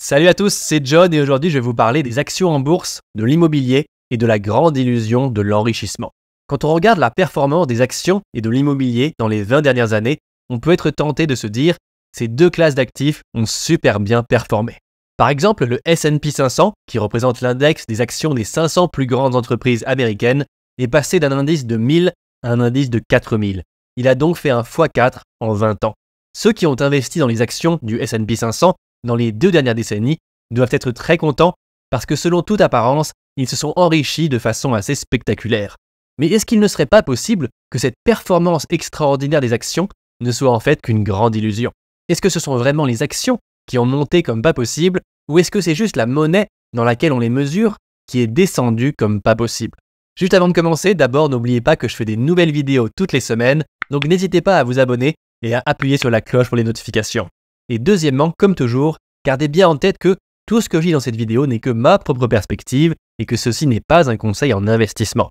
Salut à tous, c'est John et aujourd'hui je vais vous parler des actions en bourse, de l'immobilier et de la grande illusion de l'enrichissement. Quand on regarde la performance des actions et de l'immobilier dans les 20 dernières années, on peut être tenté de se dire ces deux classes d'actifs ont super bien performé. Par exemple, le SP 500, qui représente l'index des actions des 500 plus grandes entreprises américaines, est passé d'un indice de 1000 à un indice de 4000. Il a donc fait un x4 en 20 ans. Ceux qui ont investi dans les actions du SP 500 dans les deux dernières décennies doivent être très contents parce que selon toute apparence, ils se sont enrichis de façon assez spectaculaire. Mais est-ce qu'il ne serait pas possible que cette performance extraordinaire des actions ne soit en fait qu'une grande illusion Est-ce que ce sont vraiment les actions qui ont monté comme pas possible ou est-ce que c'est juste la monnaie dans laquelle on les mesure qui est descendue comme pas possible Juste avant de commencer, d'abord n'oubliez pas que je fais des nouvelles vidéos toutes les semaines, donc n'hésitez pas à vous abonner et à appuyer sur la cloche pour les notifications. Et deuxièmement, comme toujours, gardez bien en tête que tout ce que je dis dans cette vidéo n'est que ma propre perspective et que ceci n'est pas un conseil en investissement.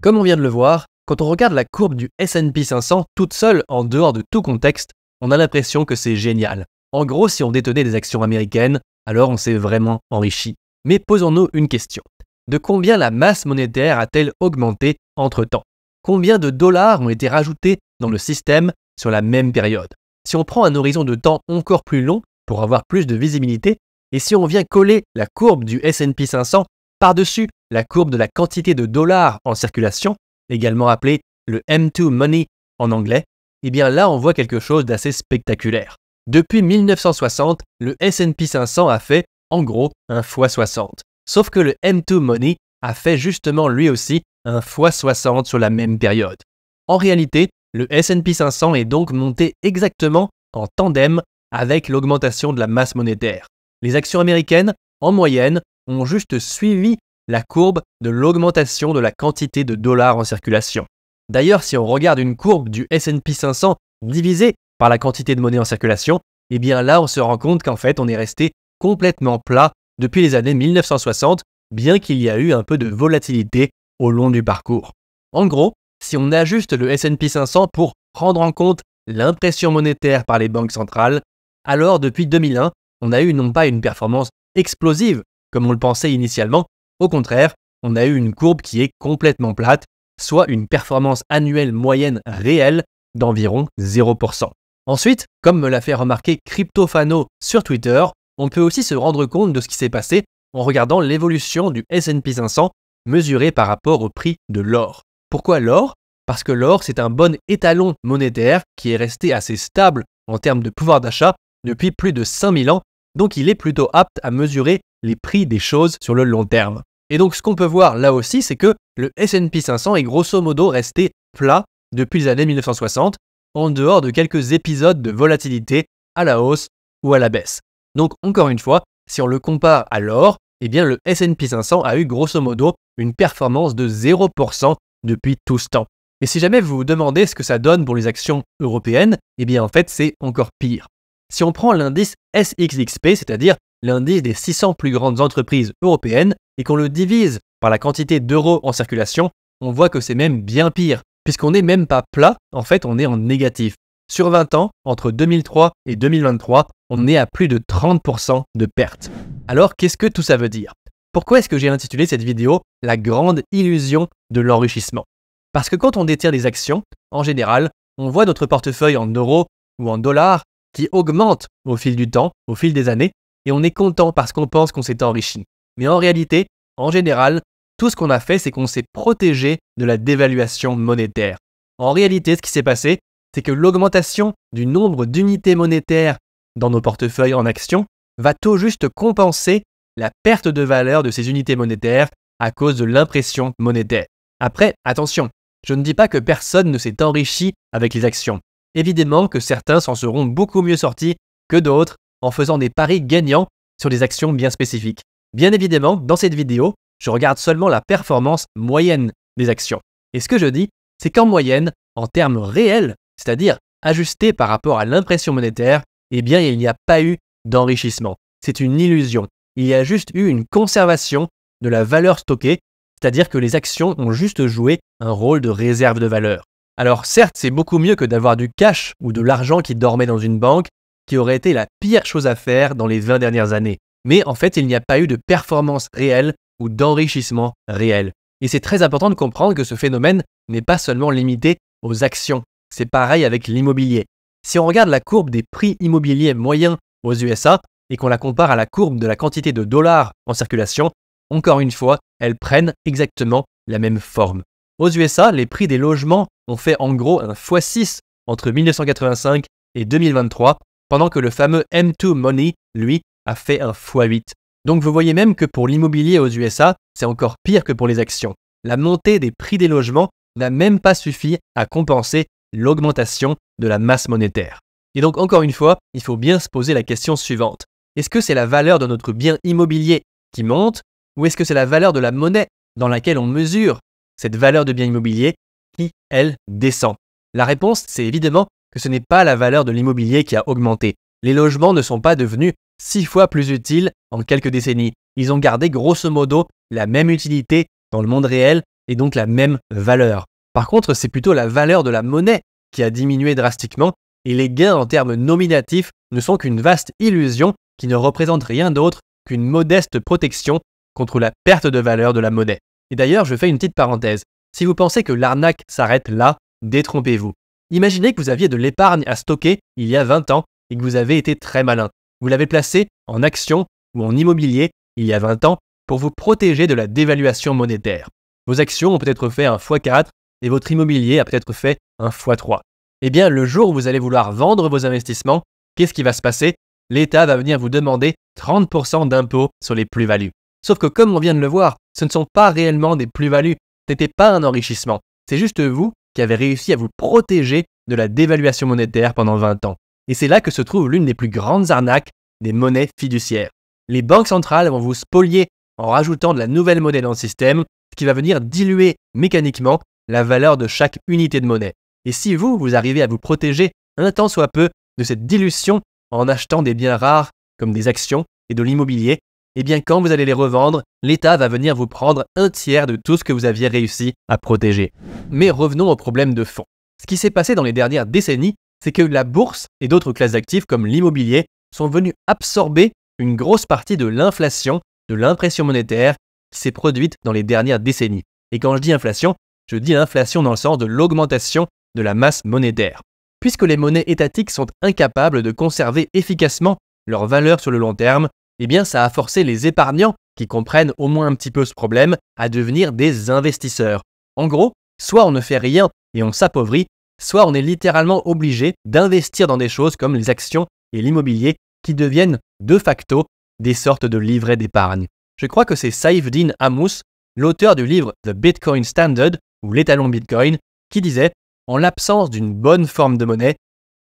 Comme on vient de le voir, quand on regarde la courbe du SP 500 toute seule en dehors de tout contexte, on a l'impression que c'est génial. En gros, si on détenait des actions américaines, alors on s'est vraiment enrichi. Mais posons-nous une question. De combien la masse monétaire a-t-elle augmenté entre-temps Combien de dollars ont été rajoutés dans le système sur la même période si on prend un horizon de temps encore plus long pour avoir plus de visibilité, et si on vient coller la courbe du SP 500 par-dessus la courbe de la quantité de dollars en circulation, également appelée le M2 Money en anglais, eh bien là on voit quelque chose d'assez spectaculaire. Depuis 1960, le SP 500 a fait, en gros, un x60. Sauf que le M2 Money a fait justement lui aussi un x60 sur la même période. En réalité, le SP 500 est donc monté exactement en tandem avec l'augmentation de la masse monétaire. Les actions américaines, en moyenne, ont juste suivi la courbe de l'augmentation de la quantité de dollars en circulation. D'ailleurs, si on regarde une courbe du SP 500 divisée par la quantité de monnaie en circulation, eh bien là, on se rend compte qu'en fait, on est resté complètement plat depuis les années 1960, bien qu'il y ait eu un peu de volatilité au long du parcours. En gros, si on ajuste le SP 500 pour prendre en compte l'impression monétaire par les banques centrales, alors depuis 2001, on a eu non pas une performance explosive, comme on le pensait initialement, au contraire, on a eu une courbe qui est complètement plate, soit une performance annuelle moyenne réelle d'environ 0%. Ensuite, comme me l'a fait remarquer CryptoFano sur Twitter, on peut aussi se rendre compte de ce qui s'est passé en regardant l'évolution du SP 500 mesuré par rapport au prix de l'or. Pourquoi l'or Parce que l'or, c'est un bon étalon monétaire qui est resté assez stable en termes de pouvoir d'achat depuis plus de 5000 ans, donc il est plutôt apte à mesurer les prix des choses sur le long terme. Et donc ce qu'on peut voir là aussi, c'est que le SP 500 est grosso modo resté plat depuis les années 1960, en dehors de quelques épisodes de volatilité à la hausse ou à la baisse. Donc encore une fois, si on le compare à l'or, eh bien le S&P 500 a eu grosso modo une performance de 0% depuis tout ce temps. Et si jamais vous vous demandez ce que ça donne pour les actions européennes, eh bien en fait c'est encore pire. Si on prend l'indice SXXP, c'est-à-dire l'indice des 600 plus grandes entreprises européennes, et qu'on le divise par la quantité d'euros en circulation, on voit que c'est même bien pire, puisqu'on n'est même pas plat, en fait on est en négatif. Sur 20 ans, entre 2003 et 2023, on est à plus de 30% de pertes. Alors qu'est-ce que tout ça veut dire pourquoi est-ce que j'ai intitulé cette vidéo La grande illusion de l'enrichissement Parce que quand on détient des actions, en général, on voit notre portefeuille en euros ou en dollars qui augmente au fil du temps, au fil des années, et on est content parce qu'on pense qu'on s'est enrichi. Mais en réalité, en général, tout ce qu'on a fait, c'est qu'on s'est protégé de la dévaluation monétaire. En réalité, ce qui s'est passé, c'est que l'augmentation du nombre d'unités monétaires dans nos portefeuilles en actions va tout juste compenser la perte de valeur de ces unités monétaires à cause de l'impression monétaire. Après, attention, je ne dis pas que personne ne s'est enrichi avec les actions. Évidemment que certains s'en seront beaucoup mieux sortis que d'autres en faisant des paris gagnants sur des actions bien spécifiques. Bien évidemment, dans cette vidéo, je regarde seulement la performance moyenne des actions. Et ce que je dis, c'est qu'en moyenne, en termes réels, c'est-à-dire ajustés par rapport à l'impression monétaire, eh bien il n'y a pas eu d'enrichissement. C'est une illusion il y a juste eu une conservation de la valeur stockée, c'est-à-dire que les actions ont juste joué un rôle de réserve de valeur. Alors certes, c'est beaucoup mieux que d'avoir du cash ou de l'argent qui dormait dans une banque, qui aurait été la pire chose à faire dans les 20 dernières années. Mais en fait, il n'y a pas eu de performance réelle ou d'enrichissement réel. Et c'est très important de comprendre que ce phénomène n'est pas seulement limité aux actions. C'est pareil avec l'immobilier. Si on regarde la courbe des prix immobiliers moyens aux USA, et qu'on la compare à la courbe de la quantité de dollars en circulation, encore une fois, elles prennent exactement la même forme. Aux USA, les prix des logements ont fait en gros un x6 entre 1985 et 2023, pendant que le fameux M2 Money, lui, a fait un x8. Donc vous voyez même que pour l'immobilier aux USA, c'est encore pire que pour les actions. La montée des prix des logements n'a même pas suffi à compenser l'augmentation de la masse monétaire. Et donc encore une fois, il faut bien se poser la question suivante. Est-ce que c'est la valeur de notre bien immobilier qui monte ou est-ce que c'est la valeur de la monnaie dans laquelle on mesure cette valeur de bien immobilier qui, elle, descend La réponse, c'est évidemment que ce n'est pas la valeur de l'immobilier qui a augmenté. Les logements ne sont pas devenus six fois plus utiles en quelques décennies. Ils ont gardé grosso modo la même utilité dans le monde réel et donc la même valeur. Par contre, c'est plutôt la valeur de la monnaie qui a diminué drastiquement et les gains en termes nominatifs ne sont qu'une vaste illusion qui ne représente rien d'autre qu'une modeste protection contre la perte de valeur de la monnaie. Et d'ailleurs, je fais une petite parenthèse. Si vous pensez que l'arnaque s'arrête là, détrompez-vous. Imaginez que vous aviez de l'épargne à stocker il y a 20 ans et que vous avez été très malin. Vous l'avez placé en actions ou en immobilier il y a 20 ans pour vous protéger de la dévaluation monétaire. Vos actions ont peut-être fait un x4 et votre immobilier a peut-être fait un x3. Eh bien, le jour où vous allez vouloir vendre vos investissements, qu'est-ce qui va se passer l'État va venir vous demander 30% d'impôts sur les plus-values. Sauf que comme on vient de le voir, ce ne sont pas réellement des plus-values, ce n'était pas un enrichissement, c'est juste vous qui avez réussi à vous protéger de la dévaluation monétaire pendant 20 ans. Et c'est là que se trouve l'une des plus grandes arnaques des monnaies fiduciaires. Les banques centrales vont vous spolier en rajoutant de la nouvelle monnaie dans le système, ce qui va venir diluer mécaniquement la valeur de chaque unité de monnaie. Et si vous, vous arrivez à vous protéger un temps soit peu de cette dilution en achetant des biens rares comme des actions et de l'immobilier, eh bien quand vous allez les revendre, l'État va venir vous prendre un tiers de tout ce que vous aviez réussi à protéger. Mais revenons au problème de fond. Ce qui s'est passé dans les dernières décennies, c'est que la bourse et d'autres classes d'actifs comme l'immobilier sont venus absorber une grosse partie de l'inflation, de l'impression monétaire qui s'est produite dans les dernières décennies. Et quand je dis inflation, je dis inflation dans le sens de l'augmentation de la masse monétaire puisque les monnaies étatiques sont incapables de conserver efficacement leur valeur sur le long terme, eh bien ça a forcé les épargnants, qui comprennent au moins un petit peu ce problème, à devenir des investisseurs. En gros, soit on ne fait rien et on s'appauvrit, soit on est littéralement obligé d'investir dans des choses comme les actions et l'immobilier qui deviennent de facto des sortes de livrets d'épargne. Je crois que c'est Saïf-Din Amous, l'auteur du livre The Bitcoin Standard ou l'étalon Bitcoin, qui disait en l'absence d'une bonne forme de monnaie,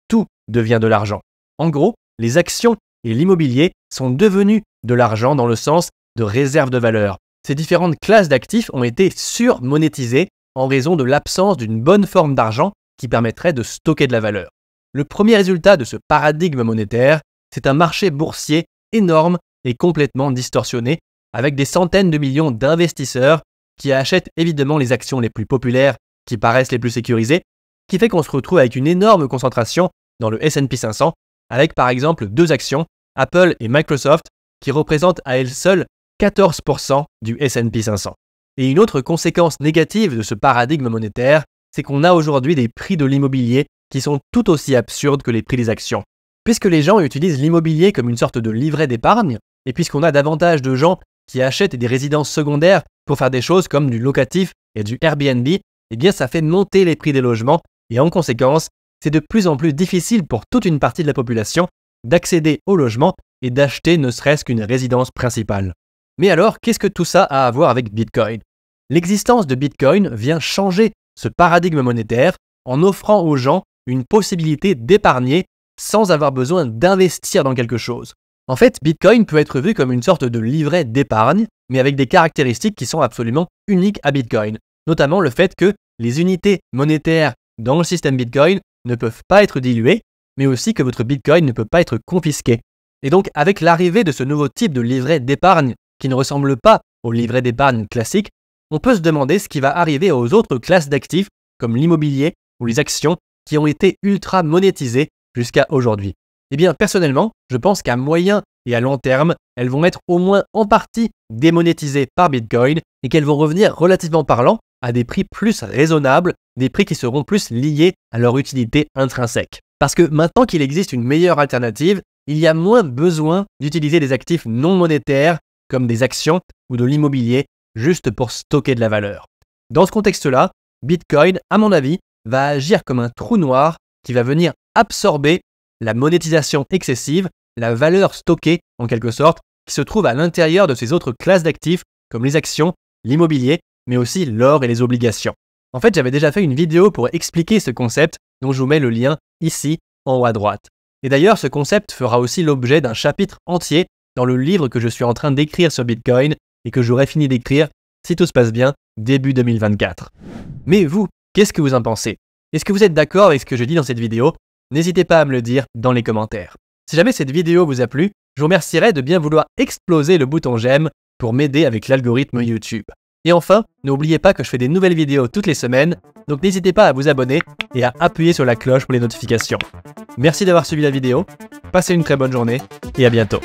tout devient de l'argent. En gros, les actions et l'immobilier sont devenus de l'argent dans le sens de réserve de valeur. Ces différentes classes d'actifs ont été surmonétisées en raison de l'absence d'une bonne forme d'argent qui permettrait de stocker de la valeur. Le premier résultat de ce paradigme monétaire, c'est un marché boursier énorme et complètement distorsionné, avec des centaines de millions d'investisseurs qui achètent évidemment les actions les plus populaires, qui paraissent les plus sécurisées, qui fait qu'on se retrouve avec une énorme concentration dans le SP 500, avec par exemple deux actions, Apple et Microsoft, qui représentent à elles seules 14% du SP 500. Et une autre conséquence négative de ce paradigme monétaire, c'est qu'on a aujourd'hui des prix de l'immobilier qui sont tout aussi absurdes que les prix des actions. Puisque les gens utilisent l'immobilier comme une sorte de livret d'épargne, et puisqu'on a davantage de gens qui achètent des résidences secondaires pour faire des choses comme du locatif et du Airbnb, eh bien ça fait monter les prix des logements et en conséquence, c'est de plus en plus difficile pour toute une partie de la population d'accéder au logement et d'acheter ne serait-ce qu'une résidence principale. Mais alors, qu'est-ce que tout ça a à voir avec Bitcoin L'existence de Bitcoin vient changer ce paradigme monétaire en offrant aux gens une possibilité d'épargner sans avoir besoin d'investir dans quelque chose. En fait, Bitcoin peut être vu comme une sorte de livret d'épargne, mais avec des caractéristiques qui sont absolument uniques à Bitcoin, notamment le fait que les unités monétaires dans le système Bitcoin ne peuvent pas être dilués, mais aussi que votre Bitcoin ne peut pas être confisqué. Et donc avec l'arrivée de ce nouveau type de livret d'épargne qui ne ressemble pas au livret d'épargne classique, on peut se demander ce qui va arriver aux autres classes d'actifs comme l'immobilier ou les actions qui ont été ultra monétisées jusqu'à aujourd'hui. Eh bien personnellement, je pense qu'à moyen et à long terme, elles vont être au moins en partie démonétisées par Bitcoin et qu'elles vont revenir relativement parlant à des prix plus raisonnables, des prix qui seront plus liés à leur utilité intrinsèque. Parce que maintenant qu'il existe une meilleure alternative, il y a moins besoin d'utiliser des actifs non monétaires comme des actions ou de l'immobilier juste pour stocker de la valeur. Dans ce contexte-là, Bitcoin, à mon avis, va agir comme un trou noir qui va venir absorber la monétisation excessive, la valeur stockée en quelque sorte, qui se trouve à l'intérieur de ces autres classes d'actifs comme les actions, l'immobilier mais aussi l'or et les obligations. En fait, j'avais déjà fait une vidéo pour expliquer ce concept, dont je vous mets le lien ici, en haut à droite. Et d'ailleurs, ce concept fera aussi l'objet d'un chapitre entier dans le livre que je suis en train d'écrire sur Bitcoin et que j'aurai fini d'écrire, si tout se passe bien, début 2024. Mais vous, qu'est-ce que vous en pensez Est-ce que vous êtes d'accord avec ce que je dis dans cette vidéo N'hésitez pas à me le dire dans les commentaires. Si jamais cette vidéo vous a plu, je vous remercierai de bien vouloir exploser le bouton j'aime pour m'aider avec l'algorithme YouTube. Et enfin, n'oubliez pas que je fais des nouvelles vidéos toutes les semaines, donc n'hésitez pas à vous abonner et à appuyer sur la cloche pour les notifications. Merci d'avoir suivi la vidéo, passez une très bonne journée et à bientôt.